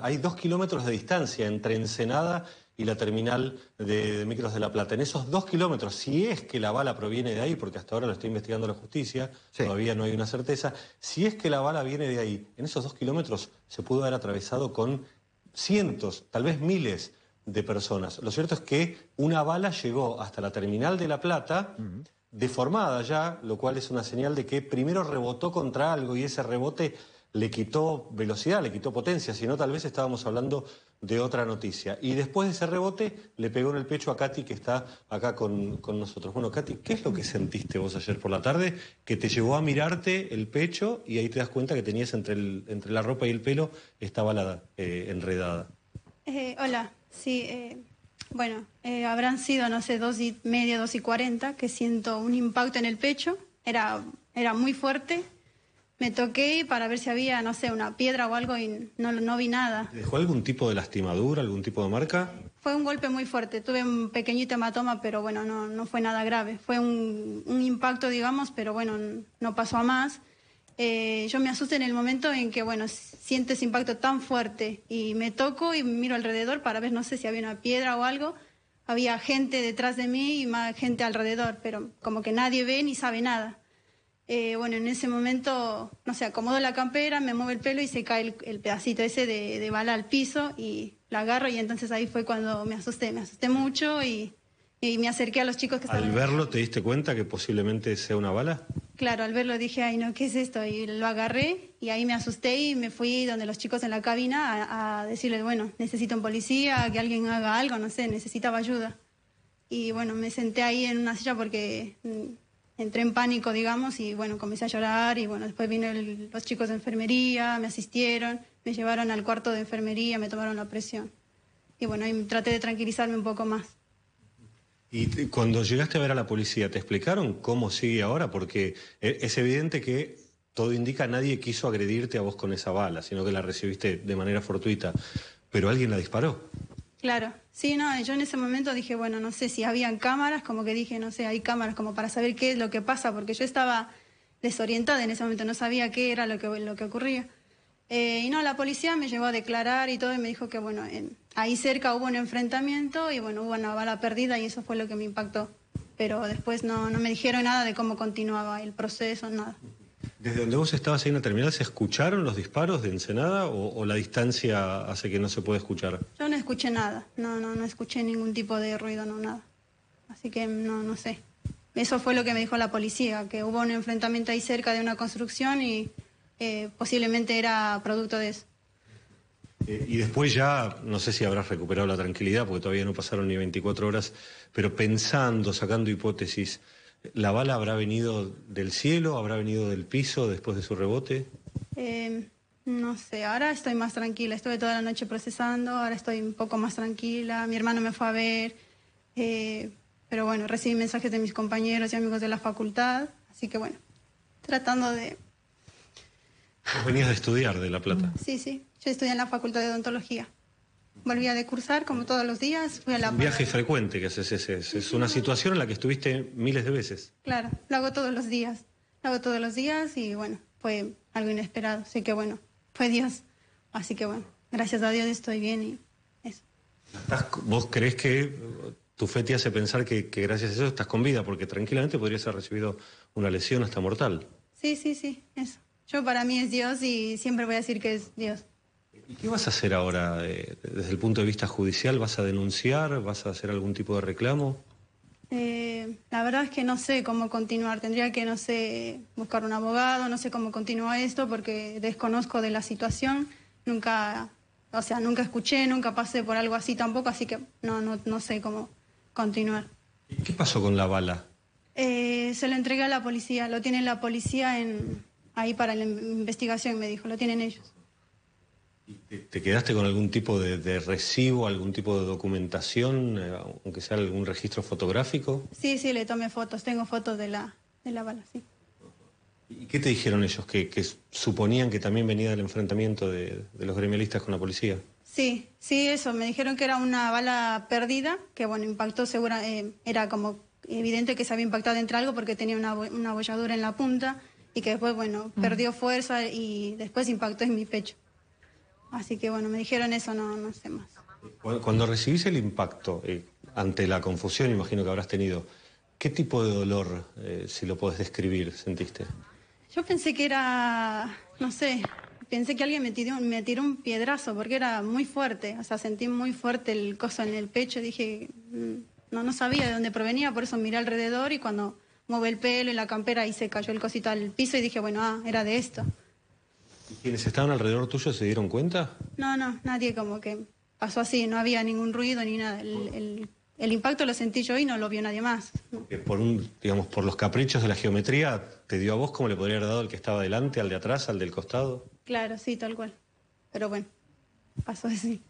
Hay dos kilómetros de distancia entre Ensenada y la terminal de, micros de La Plata. En esos dos kilómetros, si es que la bala proviene de ahí, porque hasta ahora lo está investigando la justicia, todavía no hay una certeza, si es que la bala viene de ahí, en esos dos kilómetros se pudo haber atravesado con cientos, tal vez miles de personas. Lo cierto es que una bala llegó hasta la terminal de La Plata. deformada ya, lo cual es una señal de que primero rebotó contra algo y ese rebote le quitó velocidad, le quitó potencia, sino tal vez estábamos hablando de otra noticia. Y después de ese rebote le pegó en el pecho a Katy que está acá con, nosotros. Bueno, Katy, ¿qué es lo que sentiste vos ayer por la tarde que te llevó a mirarte el pecho y ahí te das cuenta que tenías entre, la ropa y el pelo esta balada eh, enredada? Eh, hola, sí, eh, bueno, habrán sido, no sé, dos y media, dos y cuarenta, que siento un impacto en el pecho, era muy fuerte, me toqué para ver si había, no sé, una piedra o algo y no, no vi nada. ¿Dejó algún tipo de lastimadura, algún tipo de marca? Fue un golpe muy fuerte, tuve un pequeñito hematoma, pero bueno, no, fue nada grave. Fue un, impacto, digamos, pero bueno, no pasó a más. Eh, yo me asusté en el momento en que, bueno, sientes impacto tan fuerte y me toco y miro alrededor para ver, no sé si había una piedra o algo. Había gente detrás de mí y más gente alrededor, pero como que nadie ve ni sabe nada. Eh, bueno, en ese momento, no sé, acomodo la campera, me mueve el pelo y se cae el, pedacito ese de, bala al piso y la agarro y entonces ahí fue cuando me asusté, me asusté mucho y, me acerqué a los chicos que ¿Al estaban... ¿Al verlo te diste cuenta que posiblemente sea una bala? Claro, al verlo dije, ay no, ¿qué es esto? Y lo agarré y ahí me asusté y me fui donde los chicos en la cabina a, a decirles, bueno, necesito un policía, que alguien haga algo, no sé, necesitaba ayuda. Y bueno, me senté ahí en una silla porque mm, entré en pánico, digamos, y bueno, comencé a llorar y bueno, después vino los chicos de enfermería, me asistieron, me llevaron al cuarto de enfermería, me tomaron la presión. Y bueno, ahí traté de tranquilizarme un poco más. Y cuando llegaste a ver a la policía, ¿te explicaron cómo sigue ahora? Porque e, es evidente que todo indica nadie quiso agredirte a vos con esa bala, sino que la recibiste de manera fortuita, pero alguien la disparó. Claro, sí, no, yo en ese momento dije, bueno, no sé si habían cámaras, como que dije, no sé, hay cámaras como para saber qué es lo que pasa, porque yo estaba desorientada en ese momento, no sabía qué era lo que, lo que ocurría. Eh, y no, la policía me llevó a declarar y todo, y me dijo que, bueno, ahí cerca hubo un enfrentamiento y, bueno, hubo una bala perdida y eso fue lo que me impactó. Pero después no, no me dijeron nada de cómo continuaba el proceso, nada. ¿Desde donde vos estabas ahí en la terminal se escucharon los disparos de Ensenada o, la distancia hace que no se puede escuchar? Yo no escuché nada, no, no, no escuché ningún tipo de ruido, no nada. Así que no, no sé. Eso fue lo que me dijo la policía, que hubo un enfrentamiento ahí cerca de una construcción y eh, posiblemente era producto de eso. Eh, y después ya, no sé si habrás recuperado la tranquilidad, porque todavía no pasaron ni 24 horas, pero pensando, sacando hipótesis, ¿La bala habrá venido del cielo? ¿Habrá venido del piso después de su rebote? Eh, no sé, ahora estoy más tranquila. Estuve toda la noche procesando, ahora estoy un poco más tranquila. Mi hermano me fue a ver. Eh, pero bueno, recibí mensajes de mis compañeros y amigos de la facultad. Así que bueno, tratando de. ¿Venías de estudiar de La Plata? Sí, sí. Yo estudié en la Facultad de Odontología. Volvía de cursar como todos los días. Fui a la viaje frecuente que haces ese. Es una situación en la que estuviste miles de veces. Claro, lo hago todos los días. Lo hago todos los días y bueno, fue algo inesperado. Así que bueno, fue Dios. Así que bueno, gracias a Dios estoy bien y eso. ¿Vos crees que uh, tu fe te hace pensar que, que gracias a eso estás con vida? Porque tranquilamente podrías haber recibido una lesión hasta mortal. Sí, sí, sí, eso. Yo para mí es Dios y siempre voy a decir que es Dios. ¿Y qué vas a hacer ahora eh, desde el punto de vista judicial? ¿Vas a denunciar? ¿Vas a hacer algún tipo de reclamo? Eh, la verdad es que no sé cómo continuar. Tendría que, no sé, buscar un abogado, no sé cómo continúa esto porque desconozco de la situación. Nunca, o sea, nunca escuché, nunca pasé por algo así tampoco, así que no, no, sé cómo continuar. ¿Y qué pasó con la bala? Eh, se lo entregué a la policía, lo tiene la policía en, ahí para la investigación, me dijo, lo tienen ellos. ¿Te, quedaste con algún tipo de, recibo, algún tipo de documentación, eh, aunque sea algún registro fotográfico? Sí, sí, le tomé fotos, tengo fotos de la, de la bala, sí. ¿Y qué te dijeron ellos? ¿Que, suponían que también venía del enfrentamiento de, los gremialistas con la policía? Sí, sí, eso. Me dijeron que era una bala perdida, que bueno, impactó segura, eh, era como evidente que se había impactado entre algo porque tenía una, una en la punta y que después, bueno, mm. perdió fuerza y después impactó en mi pecho. Así que bueno, me dijeron eso, no, sé más. Cuando recibís el impacto, eh, ante la confusión, imagino que habrás tenido, ¿qué tipo de dolor, eh, si lo podés describir, sentiste? Yo pensé que era, no sé, pensé que alguien me tiró, me un piedrazo porque era muy fuerte, o sea, sentí muy fuerte el coso en el pecho, dije, mm, no, no sabía de dónde provenía, por eso miré alrededor y cuando mueve el pelo y la campera y se cayó el cosito al piso y dije, bueno, ah, era de esto. ¿Quiénes estaban alrededor tuyo se dieron cuenta? No, no, nadie como que pasó así, no había ningún ruido ni nada. El, impacto lo sentí yo y no lo vio nadie más. Eh, por un, digamos, por los caprichos de la geometría, ¿te dio a vos como le podría haber dado al que estaba delante, al de atrás, al del costado? Claro, sí, tal cual. Pero bueno, pasó así.